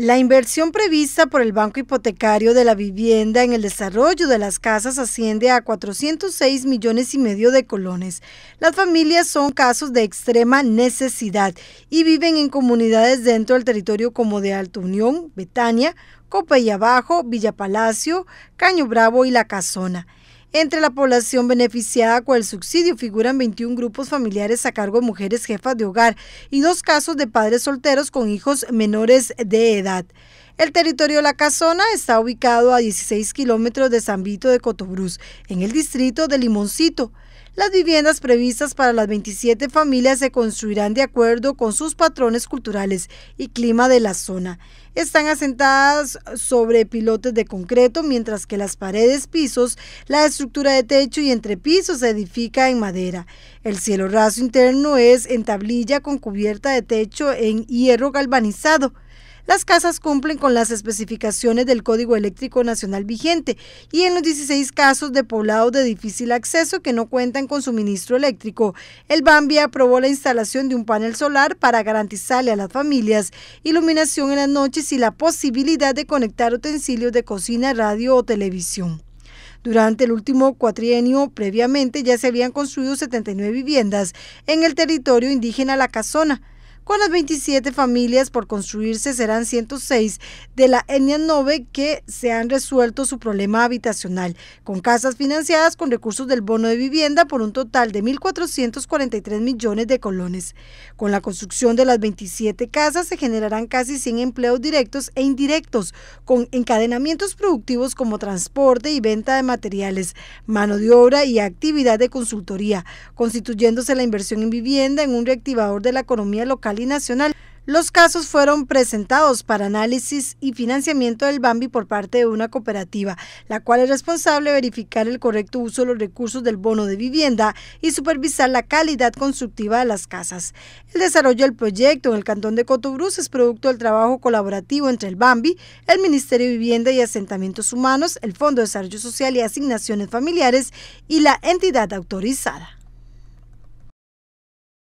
La inversión prevista por el Banco Hipotecario de la Vivienda en el desarrollo de las casas asciende a 406 millones y medio de colones. Las familias son casos de extrema necesidad y viven en comunidades dentro del territorio como de Alto Unión, Betania, Copa Abajo, Villa Palacio, Caño Bravo y La Casona. Entre la población beneficiada con el subsidio figuran 21 grupos familiares a cargo de mujeres jefas de hogar y dos casos de padres solteros con hijos menores de edad. El territorio de La Casona está ubicado a 16 kilómetros de San Vito de Cotobruz, en el distrito de Limoncito. Las viviendas previstas para las 27 familias se construirán de acuerdo con sus patrones culturales y clima de la zona. Están asentadas sobre pilotes de concreto, mientras que las paredes, pisos, la estructura de techo y entrepisos se edifica en madera. El cielo raso interno es en tablilla con cubierta de techo en hierro galvanizado. Las casas cumplen con las especificaciones del Código Eléctrico Nacional vigente y en los 16 casos de poblados de difícil acceso que no cuentan con suministro eléctrico, el Bambi aprobó la instalación de un panel solar para garantizarle a las familias iluminación en las noches y la posibilidad de conectar utensilios de cocina, radio o televisión. Durante el último cuatrienio, previamente ya se habían construido 79 viviendas en el territorio indígena La Casona. Con las 27 familias por construirse serán 106 de la etnia 9 que se han resuelto su problema habitacional, con casas financiadas con recursos del bono de vivienda por un total de 1.443 millones de colones. Con la construcción de las 27 casas se generarán casi 100 empleos directos e indirectos, con encadenamientos productivos como transporte y venta de materiales, mano de obra y actividad de consultoría, constituyéndose la inversión en vivienda en un reactivador de la economía local y Nacional. Los casos fueron presentados para análisis y financiamiento del Bambi por parte de una cooperativa, la cual es responsable de verificar el correcto uso de los recursos del bono de vivienda y supervisar la calidad constructiva de las casas. El desarrollo del proyecto en el cantón de Cotobruz es producto del trabajo colaborativo entre el Bambi, el Ministerio de Vivienda y Asentamientos Humanos, el Fondo de Desarrollo Social y Asignaciones Familiares y la entidad autorizada.